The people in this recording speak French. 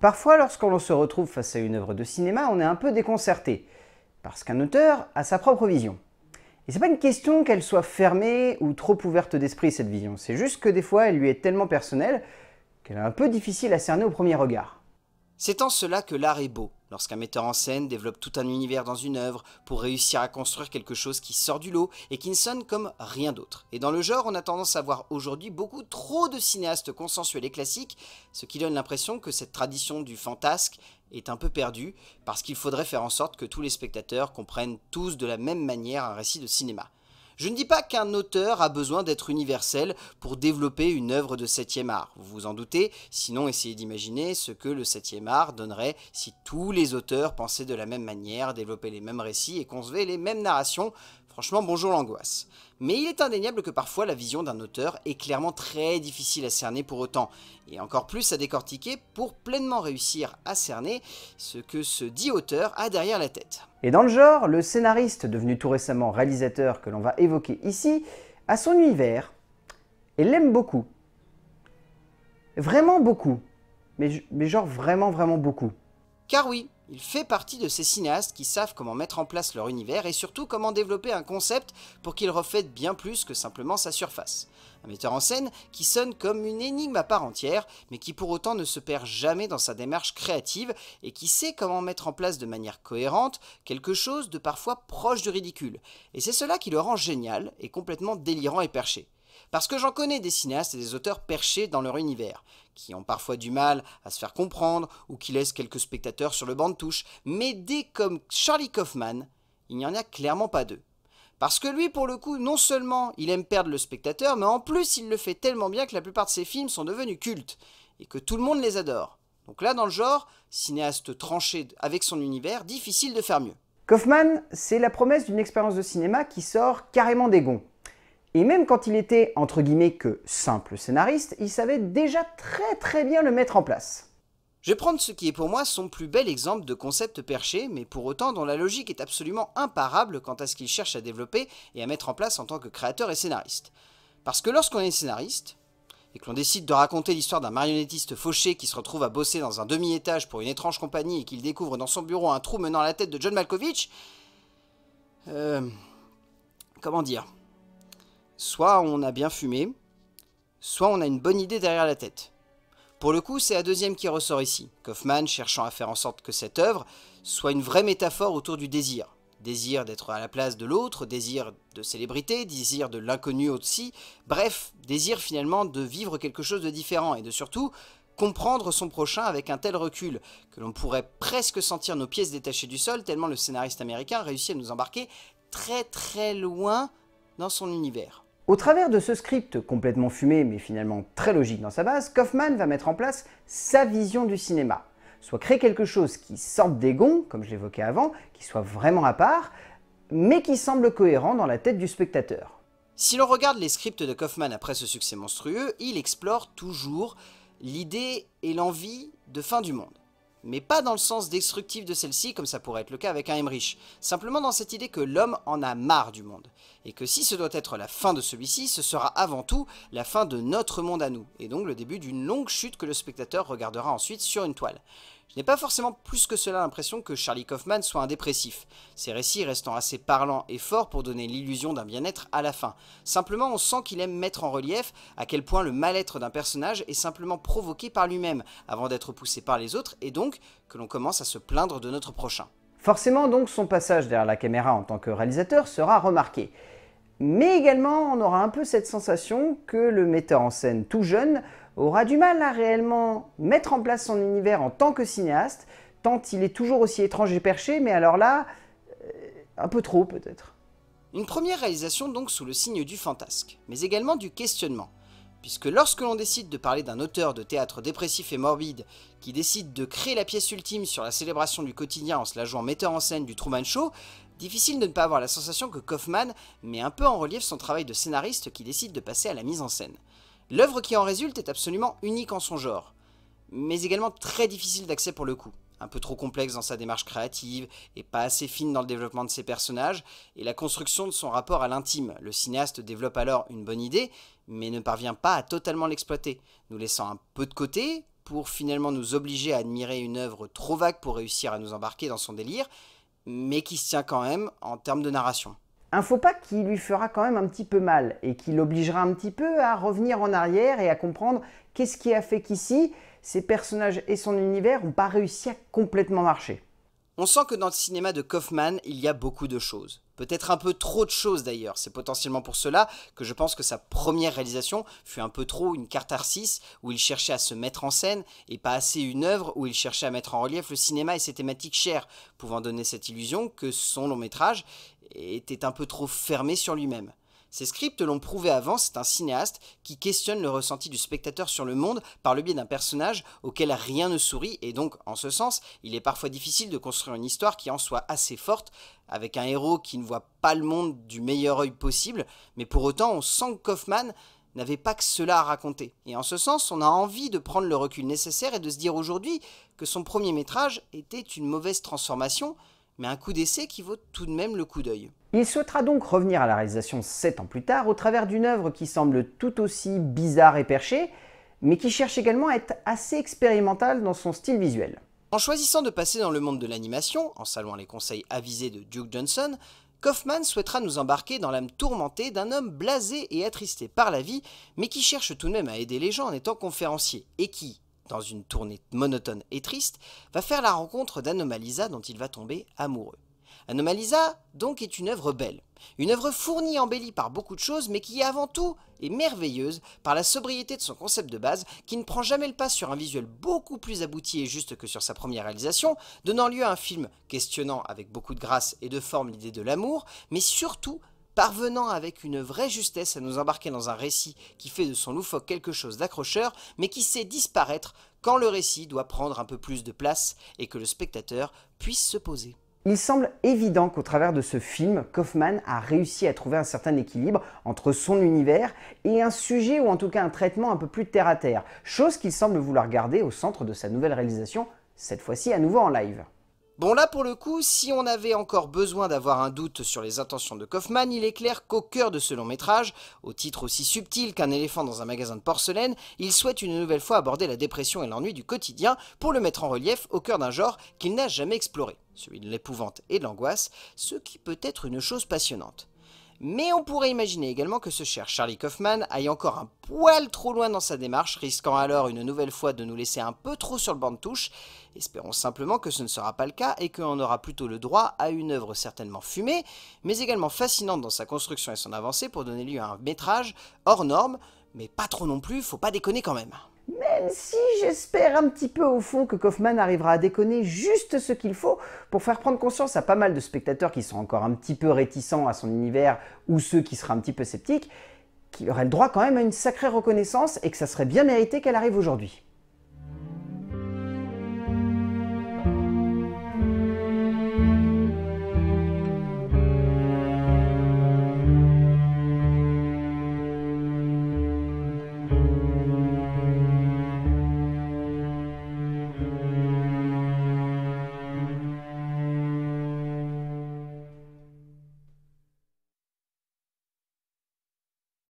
Parfois, lorsqu'on se retrouve face à une œuvre de cinéma, on est un peu déconcerté, parce qu'un auteur a sa propre vision. Et c'est pas une question qu'elle soit fermée ou trop ouverte d'esprit, cette vision, c'est juste que des fois, elle lui est tellement personnelle qu'elle est un peu difficile à cerner au premier regard. C'est en cela que l'art est beau, lorsqu'un metteur en scène développe tout un univers dans une œuvre pour réussir à construire quelque chose qui sort du lot et qui ne sonne comme rien d'autre. Et dans le genre, on a tendance à voir aujourd'hui beaucoup trop de cinéastes consensuels et classiques, ce qui donne l'impression que cette tradition du fantasque est un peu perdue, parce qu'il faudrait faire en sorte que tous les spectateurs comprennent tous de la même manière un récit de cinéma. Je ne dis pas qu'un auteur a besoin d'être universel pour développer une œuvre de septième art, vous vous en doutez, sinon essayez d'imaginer ce que le septième art donnerait si tous les auteurs pensaient de la même manière, développaient les mêmes récits et concevaient les mêmes narrations. Franchement, bonjour l'angoisse mais il est indéniable que parfois la vision d'un auteur est clairement très difficile à cerner pour autant, et encore plus à décortiquer pour pleinement réussir à cerner ce que ce dit auteur a derrière la tête. Et dans le genre, le scénariste, devenu tout récemment réalisateur que l'on va évoquer ici, a son univers, et l'aime beaucoup. Vraiment beaucoup. Mais, genre vraiment, vraiment beaucoup. Car oui, il fait partie de ces cinéastes qui savent comment mettre en place leur univers et surtout comment développer un concept pour qu'il reflète bien plus que simplement sa surface. Un metteur en scène qui sonne comme une énigme à part entière, mais qui pour autant ne se perd jamais dans sa démarche créative et qui sait comment mettre en place de manière cohérente quelque chose de parfois proche du ridicule. Et c'est cela qui le rend génial et complètement délirant et perché. Parce que j'en connais des cinéastes et des auteurs perchés dans leur univers, qui ont parfois du mal à se faire comprendre ou qui laissent quelques spectateurs sur le banc de touche, mais des comme Charlie Kaufman, il n'y en a clairement pas deux. Parce que lui, pour le coup, non seulement il aime perdre le spectateur, mais en plus il le fait tellement bien que la plupart de ses films sont devenus cultes, et que tout le monde les adore. Donc là, dans le genre, cinéaste tranché avec son univers, difficile de faire mieux. Kaufman, c'est la promesse d'une expérience de cinéma qui sort carrément des gonds. Et même quand il était entre guillemets que simple scénariste, il savait déjà très très bien le mettre en place. Je vais prendre ce qui est pour moi son plus bel exemple de concept perché, mais pour autant dont la logique est absolument imparable quant à ce qu'il cherche à développer et à mettre en place en tant que créateur et scénariste. Parce que lorsqu'on est scénariste, et que l'on décide de raconter l'histoire d'un marionnettiste fauché qui se retrouve à bosser dans un demi-étage pour une étrange compagnie et qu'il découvre dans son bureau un trou menant à la tête de John Malkovich, euh, comment dire soit on a bien fumé, soit on a une bonne idée derrière la tête. Pour le coup, c'est la deuxième qui ressort ici, Kaufman cherchant à faire en sorte que cette œuvre soit une vraie métaphore autour du désir. Désir d'être à la place de l'autre, désir de célébrité, désir de l'inconnu aussi, bref, désir finalement de vivre quelque chose de différent et de surtout comprendre son prochain avec un tel recul que l'on pourrait presque sentir nos pièces détachées du sol tellement le scénariste américain réussit à nous embarquer très très loin dans son univers. Au travers de ce script complètement fumé mais finalement très logique dans sa base, Kaufman va mettre en place sa vision du cinéma. Soit créer quelque chose qui sorte des gonds, comme je l'évoquais avant, qui soit vraiment à part, mais qui semble cohérent dans la tête du spectateur. Si l'on regarde les scripts de Kaufman après ce succès monstrueux, il explore toujours l'idée et l'envie de fin du monde mais pas dans le sens destructif de celle-ci, comme ça pourrait être le cas avec un Emmerich, simplement dans cette idée que l'homme en a marre du monde, et que si ce doit être la fin de celui-ci, ce sera avant tout la fin de notre monde à nous, et donc le début d'une longue chute que le spectateur regardera ensuite sur une toile. N'est pas forcément plus que cela l'impression que Charlie Kaufman soit un dépressif, ses récits restant assez parlants et forts pour donner l'illusion d'un bien-être à la fin. Simplement, on sent qu'il aime mettre en relief à quel point le mal-être d'un personnage est simplement provoqué par lui-même, avant d'être poussé par les autres, et donc que l'on commence à se plaindre de notre prochain. Forcément donc son passage derrière la caméra en tant que réalisateur sera remarqué. Mais également on aura un peu cette sensation que le metteur en scène tout jeune aura du mal à réellement mettre en place son univers en tant que cinéaste, tant il est toujours aussi étrange et perché, mais alors là, euh, un peu trop peut-être. Une première réalisation donc sous le signe du fantasque, mais également du questionnement, puisque lorsque l'on décide de parler d'un auteur de théâtre dépressif et morbide qui décide de créer la pièce ultime sur la célébration du quotidien en se la jouant metteur en scène du Truman Show, difficile de ne pas avoir la sensation que Kaufman met un peu en relief son travail de scénariste qui décide de passer à la mise en scène. L'œuvre qui en résulte est absolument unique en son genre, mais également très difficile d'accès pour le coup. Un peu trop complexe dans sa démarche créative, et pas assez fine dans le développement de ses personnages, et la construction de son rapport à l'intime. Le cinéaste développe alors une bonne idée, mais ne parvient pas à totalement l'exploiter, nous laissant un peu de côté pour finalement nous obliger à admirer une œuvre trop vague pour réussir à nous embarquer dans son délire, mais qui se tient quand même en termes de narration un faux pas qui lui fera quand même un petit peu mal et qui l'obligera un petit peu à revenir en arrière et à comprendre qu'est-ce qui a fait qu'ici, ses personnages et son univers n'ont pas réussi à complètement marcher. On sent que dans le cinéma de Kaufman, il y a beaucoup de choses. Peut-être un peu trop de choses d'ailleurs. C'est potentiellement pour cela que je pense que sa première réalisation fut un peu trop une catharsis où il cherchait à se mettre en scène et pas assez une œuvre où il cherchait à mettre en relief le cinéma et ses thématiques chères, pouvant donner cette illusion que son long métrage était un peu trop fermé sur lui-même. Ses scripts l'ont prouvé avant, c'est un cinéaste qui questionne le ressenti du spectateur sur le monde par le biais d'un personnage auquel rien ne sourit, et donc, en ce sens, il est parfois difficile de construire une histoire qui en soit assez forte, avec un héros qui ne voit pas le monde du meilleur œil possible, mais pour autant, on sent que Kaufman n'avait pas que cela à raconter. Et en ce sens, on a envie de prendre le recul nécessaire et de se dire aujourd'hui que son premier métrage était une mauvaise transformation, mais un coup d'essai qui vaut tout de même le coup d'œil. Il souhaitera donc revenir à la réalisation 7 ans plus tard au travers d'une œuvre qui semble tout aussi bizarre et perchée, mais qui cherche également à être assez expérimentale dans son style visuel. En choisissant de passer dans le monde de l'animation, en saluant les conseils avisés de Duke Johnson, Kaufman souhaitera nous embarquer dans l'âme tourmentée d'un homme blasé et attristé par la vie, mais qui cherche tout de même à aider les gens en étant conférencier, et qui, dans une tournée monotone et triste, va faire la rencontre d'Anomalisa dont il va tomber amoureux. Anomalisa, donc, est une œuvre belle. Une œuvre fournie, embellie par beaucoup de choses, mais qui avant tout est merveilleuse par la sobriété de son concept de base, qui ne prend jamais le pas sur un visuel beaucoup plus abouti et juste que sur sa première réalisation, donnant lieu à un film questionnant avec beaucoup de grâce et de forme l'idée de l'amour, mais surtout parvenant avec une vraie justesse à nous embarquer dans un récit qui fait de son loufoque quelque chose d'accrocheur, mais qui sait disparaître quand le récit doit prendre un peu plus de place et que le spectateur puisse se poser. Il semble évident qu'au travers de ce film, Kaufman a réussi à trouver un certain équilibre entre son univers et un sujet ou en tout cas un traitement un peu plus terre à terre, chose qu'il semble vouloir garder au centre de sa nouvelle réalisation, cette fois-ci à nouveau en live. Bon là pour le coup, si on avait encore besoin d'avoir un doute sur les intentions de Kaufman, il est clair qu'au cœur de ce long métrage, au titre aussi subtil qu'un éléphant dans un magasin de porcelaine, il souhaite une nouvelle fois aborder la dépression et l'ennui du quotidien pour le mettre en relief au cœur d'un genre qu'il n'a jamais exploré, celui de l'épouvante et de l'angoisse, ce qui peut être une chose passionnante. Mais on pourrait imaginer également que ce cher Charlie Kaufman aille encore un poil trop loin dans sa démarche, risquant alors une nouvelle fois de nous laisser un peu trop sur le banc de touche. Espérons simplement que ce ne sera pas le cas et qu'on aura plutôt le droit à une œuvre certainement fumée, mais également fascinante dans sa construction et son avancée pour donner lieu à un métrage hors norme, mais pas trop non plus, faut pas déconner quand même même si j'espère un petit peu au fond que Kaufman arrivera à déconner juste ce qu'il faut pour faire prendre conscience à pas mal de spectateurs qui sont encore un petit peu réticents à son univers ou ceux qui seraient un petit peu sceptiques, qu'il aurait le droit quand même à une sacrée reconnaissance et que ça serait bien mérité qu'elle arrive aujourd'hui.